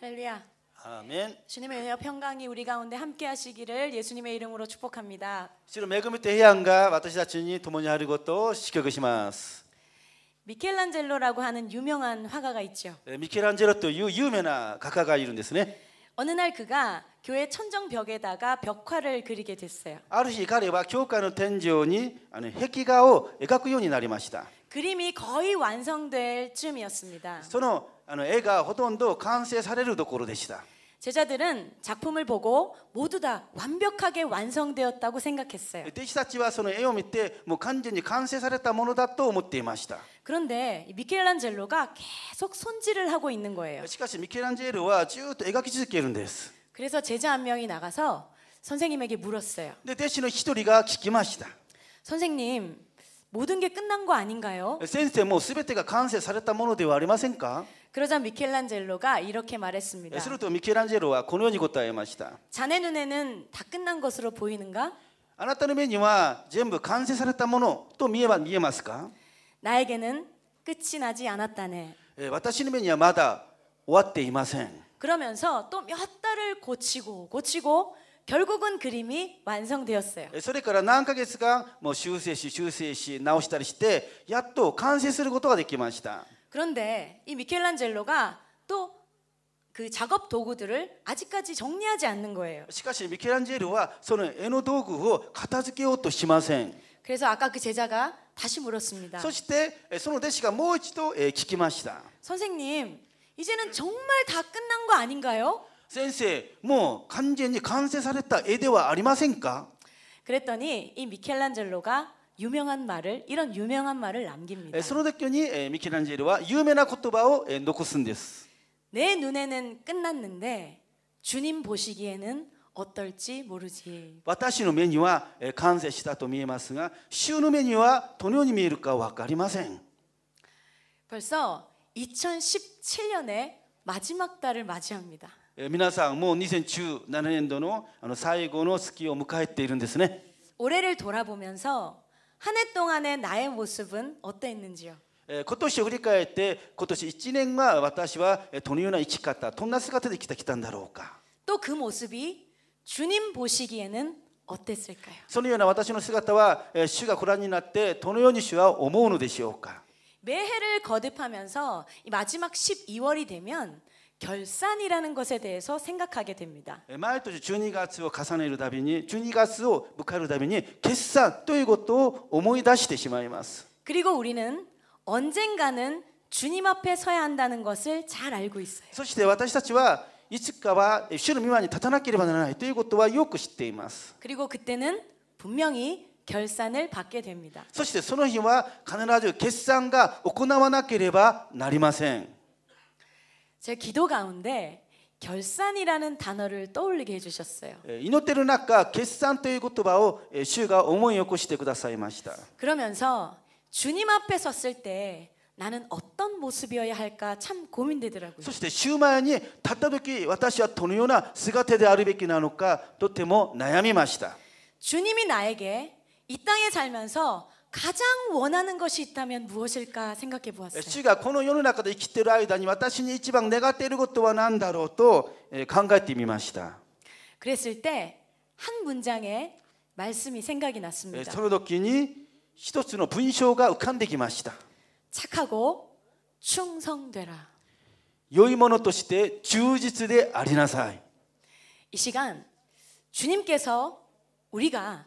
할렐루야. 아멘. 주님의 은혜와 평강이 우리 가운데 함께 하시기를 예수님의 이름으로 축복합니다. 지금 매그미테 해안가 와타시다치니 도모니 하리고 또 시켜그시마스. 미켈란젤로라고 하는 유명한 화가가 있죠. 네, 미켈란젤로 또 유명한 가가 이룬데스네. 어느 날 그가 교회 천정 벽에다가 벽화를 그리게 됐어요. 아르시 가레와 교과의 텐지오니 아니 해기가오 에가쿠요니 나리마시다. 그림이 거의 완성될 쯤이었습니다. 저는 애가 ほとんど完成されるところでした. 제자들은 작품을 보고 모두 다 완벽하게 완성되었다고 생각했어요. 弟子たちはその絵を見てもう完全に完成されたものだと思っていました. 그런데 미켈란젤로가 계속 손질을 하고 있는 거예요. しかしミケランジェロはずっと描き続けるんです. 그래서 제자 한 명이 나가서 선생님에게 물었어요. 弟子の一人が聞きました. 선생님, 모든 게 끝난 거 아닌가요? 先生も全てが完成されたものではありませんか? 그러자 미켈란젤로가 이렇게 말했습니다. するとミケランジェロはこのように答えました。 자네 눈에는 다 끝난 것으로 보이는가? あなたの目には全部完成されたものと見えば見えますか 나에게는 끝이 나지 않았다네. 私の目にはまだ終わっていません。 그러면서 또 몇 달을 고치고 고치고 결국은 그림이 완성되었어요. それから何ヶ月間も修正し修正し直したりしてやっと完成することができました。 그런데 이 미켈란젤로가 또 그 작업 도구들을 아직까지 정리하지 않는 거예요. しかし 미켈란젤로와 저는 에노 도구를 片付けようとしませ 그래서 아까 그 제자가 다시 물었습니다. そしてその弟子がもう一度聞きました. 예, 선생님, 이제는 정말 다 끝난 거 아닌가요? 先生もう完全に完成された絵ではありませ 뭐, 그랬더니 이 미켈란젤로가 유명한 말을 이런 유명한 말을 남깁니다. その時にミケランジェロは有名な言葉を残すんです.내 눈에는 끝났는데 주님 보시기에는 어떨지 모르지. 私の目には完成したと見えますが主の目にはどのように見えるか分かりません. 벌써 2017년에 마지막 달을 맞이합니다. 皆さんもう2017年度の最後の月を迎えているんですね。 올해를 돌아보면서 한해 동안의 나의 모습은 어땠는지요? 今年を振り返って今年1年が私はどのような生き方どんな姿で生きてきたんだろうか또 그 모습이 주님 보시기에는 어땠을까요? そのような私の姿は主がご覧になってどのように主は思うのでしょうか 매해를 거듭하면서 마지막 12월이 되면 결산이라는 것에 대해서 생각하게 됩니다.毎年12月を重ねるたびに12月を迎えるたびに決算ということを思い出してしまいます. 그리고 우리는 언젠가는 주님 앞에 서야 한다는 것을 잘 알고 있어요. そして私たちはいつかは主の御前に立たなければならないということはよく知っています. 그리고 그때는 분명히 결산을 받게 됩니다. そしてその日は必ず決算が行わなければなりません.제 기도 가운데 결산이라는 단어를 떠올리게 해주셨어요. 이노테르나카 결산という言葉を 주가 思い起こしてくださいました. 그러면서 주님 앞에 섰을 때 나는 어떤 모습이어야 할까 참 고민되더라고요. 소시대 そして週末に立った時私はどのような姿であるべきなのかとても悩みました. 주님이 나에게 이 땅에 살면서 가장 원하는 것이 있다면 무엇일까 생각해 보았어요. 主がこの世の中で生きている間に私に一番願っていることは何だろうと考えてみました. 그랬을 때 한 문장에 말씀이 생각이 났습니다. その時に一つの文章が浮かんできました. 착하고 충성되라. 良いものとして忠実でありなさい.이 시간 주님께서 우리가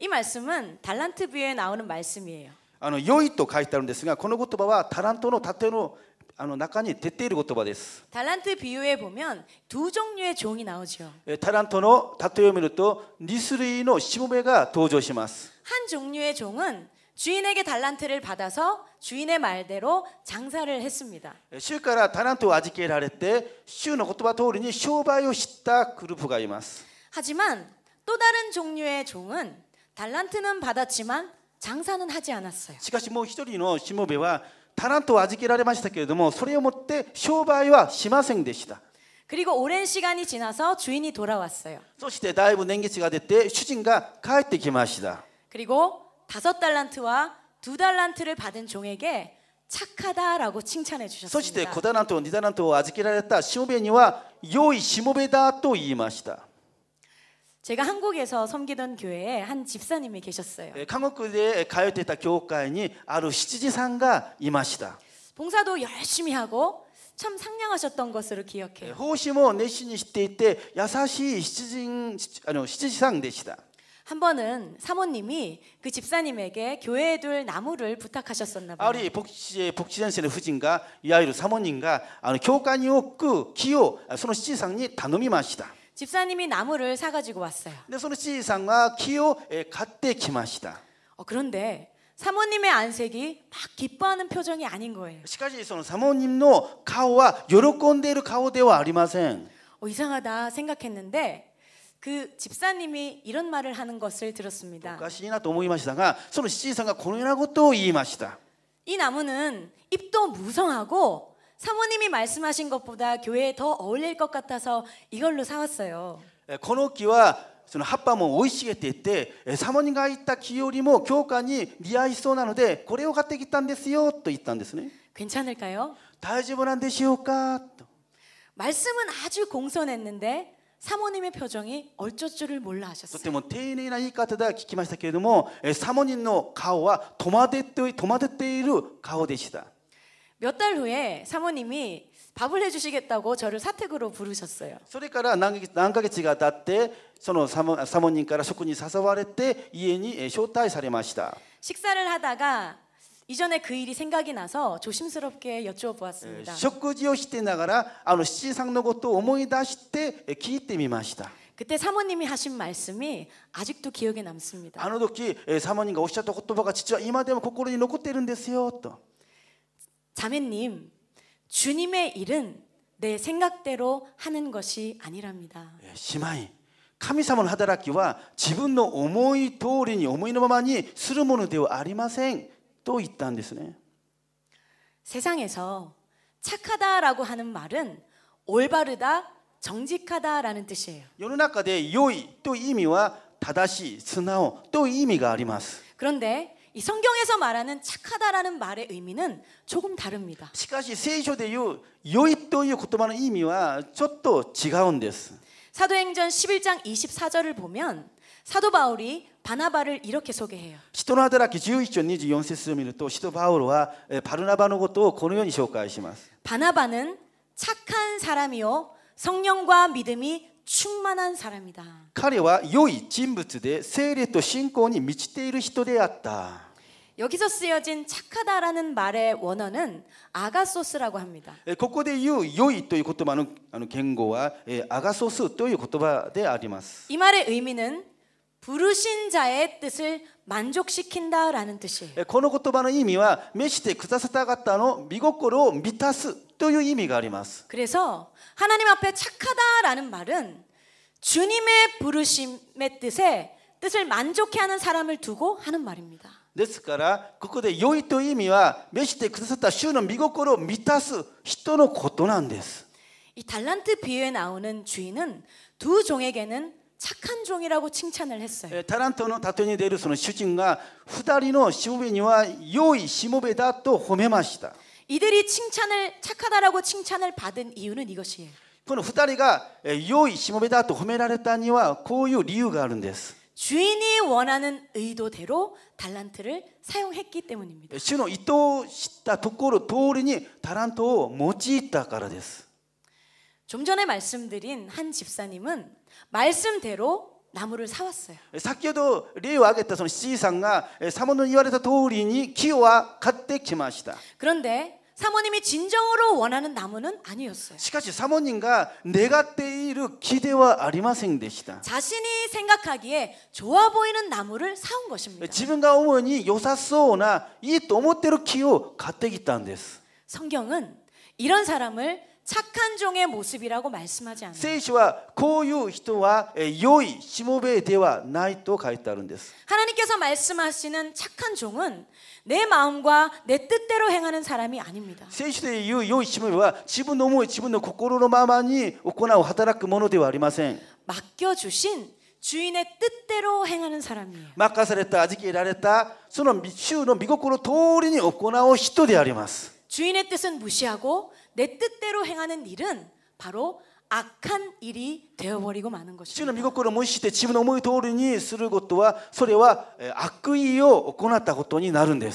이 말씀은 달란트 비유에 나오는 말씀이에요. あの良いと書いてあるんですがこの言葉はタラントの例えのあの中に出ている言葉です 달란트 비유에 보면 두 종류의 종이 나오죠. タラントの例えを見ると2種類のしもべが登場します。한 종류의 종은 주인에게 달란트를 받아서 주인의 말대로 장사를 했습니다. 主から 달란트를 아직けられて 주의 言葉通りに商売をしたグループがいます. 하지만 또 다른 종류의 종은 달란트는 받았지만 장사는 하지 않았어요. しかしもう一人のシモベはタラントを預けられましたけれどもそれをもって商売はしませんでした 그리고 오랜 시간이 지나서 주인이 돌아왔어요. そしてだいぶ年月が出て主人が帰ってきました. 그리고 다섯 달란트와 두 달란트를 받은 종에게 착하다라고 칭찬해 주셨습니다. そして5달란트와2달란트를預けられたしもべには良いしもべだと言いました. 제가 한국에서 섬기던 교회에 한 집사님이 계셨어요. 韓国で 가요됐다 교회에 ある 시지상가 임하시다. 봉사도 열심히 하고 참 상냥하셨던 것으로 기억해요. 예, 호시모 내신이 시대때 야사시 시지진 아니 시지상 되시다. 한 번은 사모님이 그 집사님에게 교회에 둘 나무를 부탁하셨었나 봐요. 우리 복지 복지센터의 후진가 이아이로 사모님과 교관이요 그 기요 소노 시지상이 다놈이 마시다. 집사님이 나무를 사가지고 왔어요. 근데 키갔다 예, 어, 그런데 사모님의 안색이 막 기뻐하는 표정이 아닌 거예요. 시카시 사모님의 顔は 요로콘데이르 顔では 아리마센. 어, 이상하다 생각했는데 그 집사님이 이런 말을 하는 것을 들었습니다. 가시나 도모이마시다가 소노 시지상과 고노이나 것도 이마시다. 이 나무는 잎도 무성하고 사모님이 말씀하신 것보다 교회에 더 어울릴 것 같아서 이걸로 사왔어요. この木はその葉っぱも美味しげって言って、サモニが行った木よりも教会に似合いそうなのでこれを買ってきたんですよと言ったんですね. 괜찮을까요? 大丈夫なんでしょうか? 말씀은 아주 공손했는데 사모님의 표정이 어쩔 줄을 몰라 하셨어요. とても丁寧な言い方で聞きましたけれども、サモニの顔は戸惑っている顔でした。 몇달 후에 사모님이 밥을 해주시겠다고 저를 사택으로 부르셨어요. それから何ヶ月何ヶ月が経ってその사모님から職に誘われて家に招待されました 식사를 하다가 이전에 그 일이 생각이 나서 조심스럽게 여쭈어보았습니다. 食事をしてながらあの七三のことを思い出して聞いてみました. 그때 사모님이 하신 말씀이 아직도 기억에 남습니다. あの時사모님과おっしゃった言葉が実は今でも心に残っているんですよと. 자매님, 주님의 일은 내 생각대로 하는 것이 아니랍니다. 姉妹神様の働きは自分の思い通りに思いのままにするものではありませんと言ったんですね 세상에서 착하다라고 하는 말은 올바르다, 정직하다라는 뜻이에요. 世の中で良いという意味は正しい、素直という意味があります。 그런데 이 성경에서 말하는 착하다라는 말의 의미는 조금 다릅니다. しかし聖書でいう良いという言葉の意味はちょっと違うん 사도행전 11장 24절을 보면 사도 바울이 바나바를 이렇게 소개해요. 시도나다라기 11장 24절을 바울은 바나바의 것을 このように紹介しま 바나바는 착한 사람이요 성령과 믿음이 충만한 사람이다. 彼は良い人物で聖霊と信仰に満ちている人であっ 여기서 쓰여진 착하다라는 말의 원어는 아가소스라고 합니다. 예, 예, 이 말의 의미는 부르신 자의 뜻을 만족시킨다라는 뜻이에요. 예, 그래서 하나님 앞에 착하다라는 말은 주님의 부르심의 뜻에 뜻을 만족해하는 사람을 두고 하는 말입니다. ですからここで良いという意味は召してくださった主の見心を満たす人のことなんです。이달란트비유에나오는주인은두종에게는착한종이라고칭찬을했어요타란토의다토니되는그주인과2人の시모베니와요이시모베다と호메마시다이들이칭찬을착하다라고칭찬을받은이유는이것이에요この2人が良いしもべだと褒められたにはこういう理由があるんです。 주인이 원하는 의도대로 달란트를 사용했기 때문입니다. 주 예, 이도 시다 도코로 도리니 달란트 모지다からです. 좀 전에 말씀드린 한 집사님은 말씀대로 나무를 사왔어요. 先ほど例を挙げたその c 사모는言われた通りに木を買ってきまし 그런데 사모님이 진정으로 원하는 나무는 아니었어요. 시카시 사모님과 내가 때이르 기대와 아리마생 되시다. 자신이 생각하기에 좋아 보이는 나무를 사온 것입니다. 지분과 어머니 요사소나 이 도모테르 키우 가뜩 있다 데스. 성경은 이런 사람을 착한 종의 모습이라고 말씀하지 않아요. 聖書はこういう人は良いしもべではないと書いてあるんです. 하나님께서 말씀하시는 착한 종은 내 마음과 내 뜻대로 행하는 사람이 아닙니다. 聖書で言う良いしもべは自分の思い自分の心のままに行う働くものではありません. 맡겨 주신 주인의 뜻대로 행하는 사람이에요. 任された預けられたその主の御心通りに行う人であります. 주인의 뜻은 무시하고 내 뜻대로 행하는 일은 바로 악한 일이 되어버리고 마는 것입니다. 지금 이것을 모시때 자신의 思い通りにすることはそれは悪意を行ったことになるんで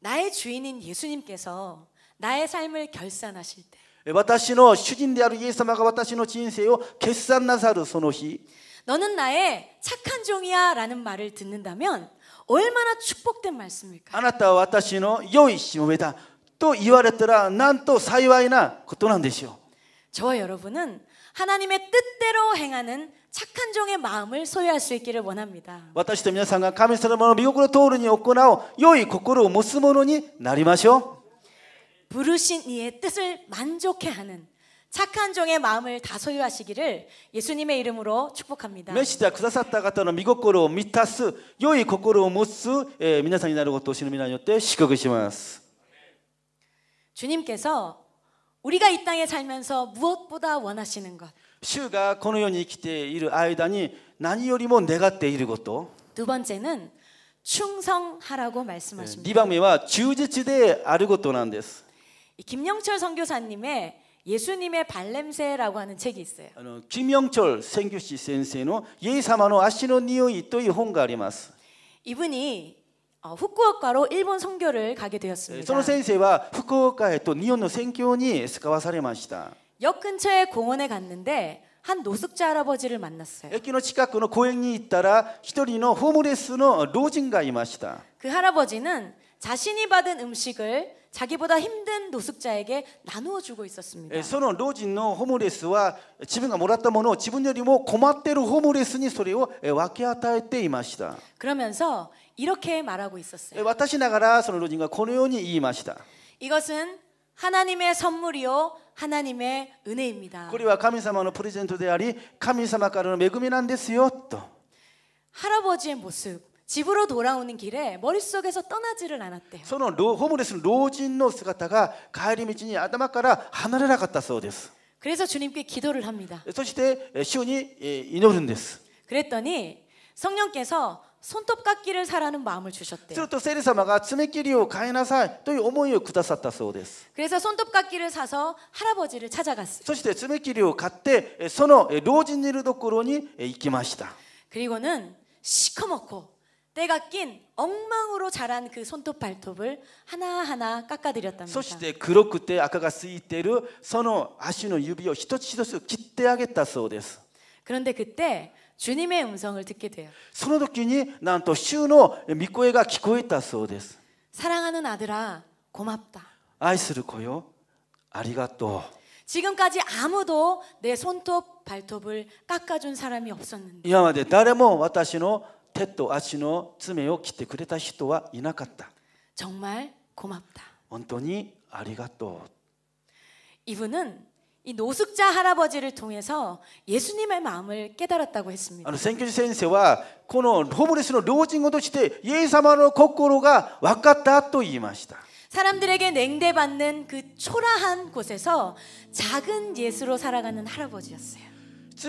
나의 주인인 예수님께서 나의 삶을 결산하실 때私の主人であるイエス様が私の人生を決算なさるその日 너는 나의 착한 종이야라는 말을 듣는다면 얼마나 축복된 말씀일까? あなたは私の良いしもべだ。 と言われたらなんと幸いなことなんでしょう。저와여러분은하나님의뜻대로행하는 착한 종의 마음을 소유할 수 있기를 원합니다. 私と皆さんが神様の御心を通るに行う良い心を持つ者になりましょう. 부르신 이의 뜻을 만족해 하는 착한 종의 마음을 다 소유하시기를 예수님의 이름으로 축복합니다. 메시다 くださった方の御心を満たす良い心を持つ皆さんになることを主の皆によって祝福します。 주님께서 우리가 이 땅에 살면서 무엇보다 원하시는 것. 시가この世に生ている間に何よりも願っていること두 뭐 번째는 충성하라고 네, 말씀하십니다. 2番目は忠実であることなんです. 김영철 선교사님의 예수님의 발냄새라고 하는 책이 있어요. 어, 김영철 선교사 선생의 예사마의 아시匂いという本があります. 이분이 어, 후쿠오카로 일본 선교를 가게 되었습니다. その先生は福岡へと日本の宣教に使わされました.역 네, 근처의 공원에 갔는데 한 노숙자 할아버지를 만났어요. 駅の近くの公園に行ったら一人のホームレスの老人がいまし그 할아버지는 자신이 받은 음식을 자기보다 힘든 노숙자에게 나누어 주고 있었습니다. その老人のホームレスは自分がもらったものを自分よりも困っているホームレスにそれを分け与えていました. 그러면서 이렇게 말하고 있었어요. 私ながらその老人がこのように言いました. 이것은 하나님의 선물이요 하나님의 은혜입니다. これは神様のプレゼントであり神様からの恵みなんですよと. 할아버지의 모습 집으로 돌아오는 길에 머릿속에서 떠나지를 않았대요. そのホームレスの老人の姿が帰り道に頭から離れなかったそうです. 그래서 주님께 기도를 합니다. そしてシオに祈るんです. 그랬더니 성령께서 손톱깎이를 사라는 마음을 주셨대요. 그래서 세리사마가 츠메끼리오 가이나사 또이 오모이오 쿠다사타소데스. 그래서 손톱깎이를 사서 할아버지를 찾아갔어요. そして츠메끼리오 갔대 その老人いるところに行きました. 그리고는 시커멓고 때가 낀 엉망으로 자란 그 손톱 발톱을 하나하나 깎아드렸답니다. そして黒くて赤がついているその足の指を一つ一つ切ってあげたそうです. 그런데 그때 주님의 음성을 듣게 돼요. その時になんと主の御声が聞こえたそうです. 사랑하는 아들아 고맙다. 愛する子よありがとう. 지금까지 아무도 내 손톱 발톱을 깎아준 사람이 없었는데. 이마대 誰も私の 手と足の爪を切ってくれた人はいなかった。정말고맙 다。 本当にありがとう。이분은이 노숙자 할아버지를 통해서 예수님의 마음을 깨달았다고 했습니다. 선교 선생은 このホームレスの老人を通してイエス心が分かったと言いま 사람들에게 냉대받는 그 초라한 곳에서 작은 예수로 살아가는 할아버지였어요.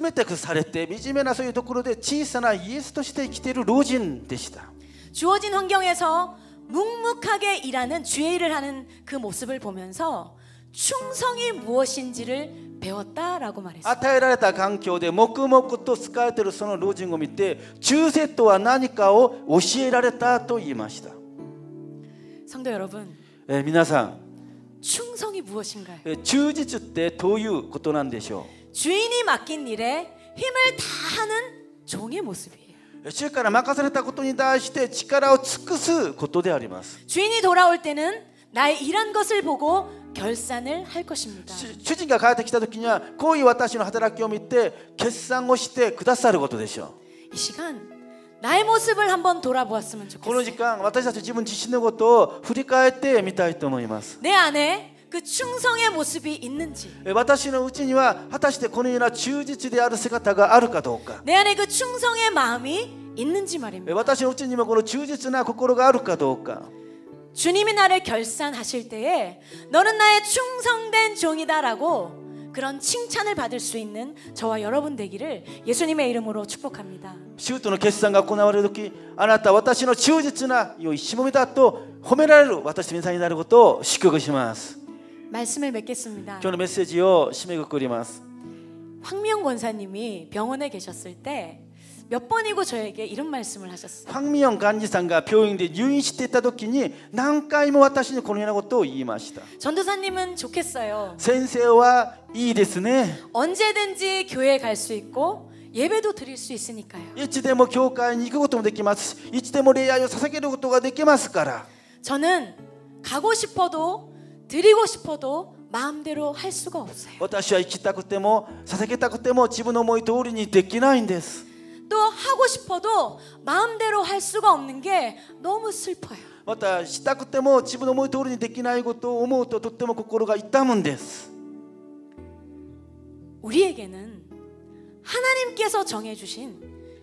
全て崩されて惨めなそういうところで小さなイエスとして生きている老人でした。주어진환경에서 묵묵하게 일하는 주의 일을 하는 그 모습을 보면서 충성이 무엇인지를 배웠다라고 말했어요. 与えられた環境で黙々と仕えているその老人を見て忠誠とは何かを教えられたと言いました。성도 여러분. 예, 皆さん. 충성이 무엇인가요? 忠実ってどういうことなんでしょう? 주인이 맡긴 일에 힘을 다하는 종의 모습이에요. 主から任されたことに対して力を尽くすことであります。주인이돌아올때는나의일한것을보고결산을할것입니 다. 주인이帰ってきた時には、こういう私の働きを見て決算をしてくださることでしょう。이시간 나의 모습을 한번 돌아보았으면 좋겠어요. この時間私たち自分自身のことを振り返ってみたいと思います.내 안에 그 충성의 모습이 있는지. 私のうちには果たしてこのような忠実である姿があるかどうか.내 안에 그 충성의 마음이 있는지 말입니다. 私のうちにはこの忠実な心があるかどうか. 주님이 나를 결산하실 때에 너는 나의 충성된 종이다라고 그런 칭찬을 받을 수 있는 저와 여러분 되기를 예수님의 이름으로 축복합니다. 仕事の決算が行われる時あなた私の忠実な良いしもべだと褒められる私の皆さんになることを祝福します 말씀을 맺겠습니다. 今日のメッセージを締めくくります. 황명 권사님이 병원에 계셨을 때몇 번이고 저에게 이런 말씀을 하셨어요. 황미영 간지상과 병원에 유인してた 時に何回も私に 고민하고と言いました. 전도사님은 좋겠어요. 선생와 いいですね. 언제든지 교회 갈수 있고 예배도 드릴 수 있으니까요. いつでも教会に行くこともできます.いつでも礼拝を捧げることができますから. 저는 가고 싶어도 드리고 싶어도 마음대로 할 수가 없어요. 私は行きたくても捧げたくても自分の思い通りにできないんです.또 하고 싶어도 마음대로 할 수가 없는 게 너무 슬퍼요. またしたくても自分の思う通りにできないことを思うととても心が痛むんです 우리에게는 하나님께서 정해 주신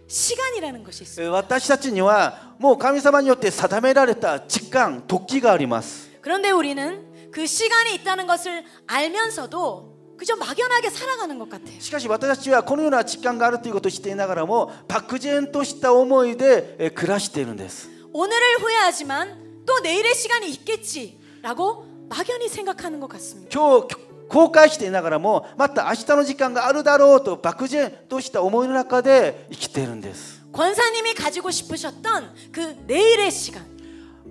시간이라는 것이 있습니다. 私たちにはもう神様によって定められた時間、時があります. 뭐 그런데 우리는 그 시간이 있다는 것을 알면서도 しかし私たちはこのような実感があるということをていながらも漠然とした思いで暮らしているんです。お늘을후회하지만今日後悔していながらもまた明日の時間があるだろうと漠然とした思いの中で生きているんです。권사님이가지고싶으셨던그내일의시간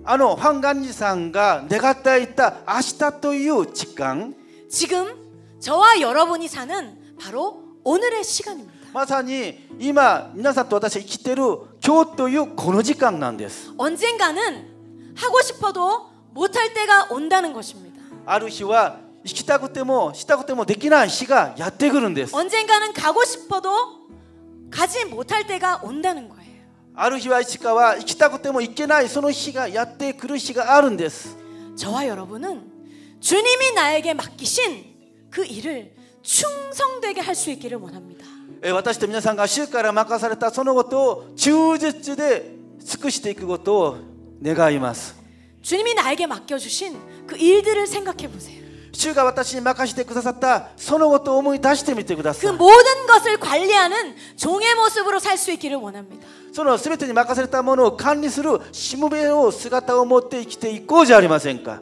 あのファンガンジさんが願っていた明日という時間。지금 저와 여러분이 사는 바로 오늘의 시간입니다. まさに今皆さんと私生きてる今日というこの時間なんです 언젠가는 하고 싶어도 못할 때가 온다는 것입니다. ある日は行きたくてもしたくてもできない日がやってくるんです. 언젠가는 가고 싶어도 가지 못할 때가 온다는 거예요. ある日はいつかは行きたくても行けないその日がやってくる日があるんです. 저와 여러분은 주님이 나에게 맡기신 그 일을 충성되게 할 수 있기를 원합니다. 私と皆さんが主から任されたそのことを忠実で尽くしていくことを願います. 주님이 나에게 맡겨 주신 그 일들을 생각해 보세요. 主が私に任せてくださったそのことを思い出してみてください그 모든 것을 관리하는 종의 모습으로 살 수 있기를 원합니다. その全てに任されたものを管理するしもべを姿を持って生きていこうじゃありませんか.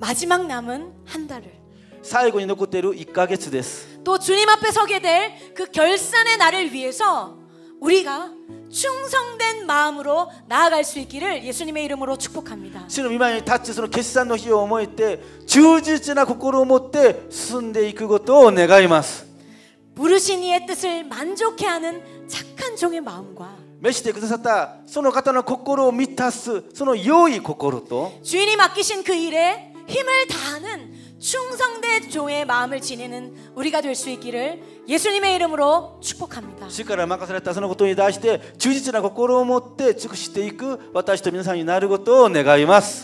마지막 남은 한 달을 最後に残っている1ヶ月です。또 주님 앞에 서게 될 그 결산의 날을 위해서 우리가 충성된 마음으로 나아갈 수 있기를 예수님의 이름으로 축복합니다. 주님 이만에 다치서 결산의 희를 思いて忠実な心を持って進んでいくことを願います. 부르신 이의 뜻을 만족해 하는 착한 종의 마음과 召してくださったその方の心を満たすその良い心と主に맡기신그일에힘을다하는 충성된 종의 마음을 지니는 우리가 될 수 있기를 예수님의 이름으로 축복합니다. 力任されたそのことに対して忠実な心を持って尽くしていく私と皆さんになることを願います。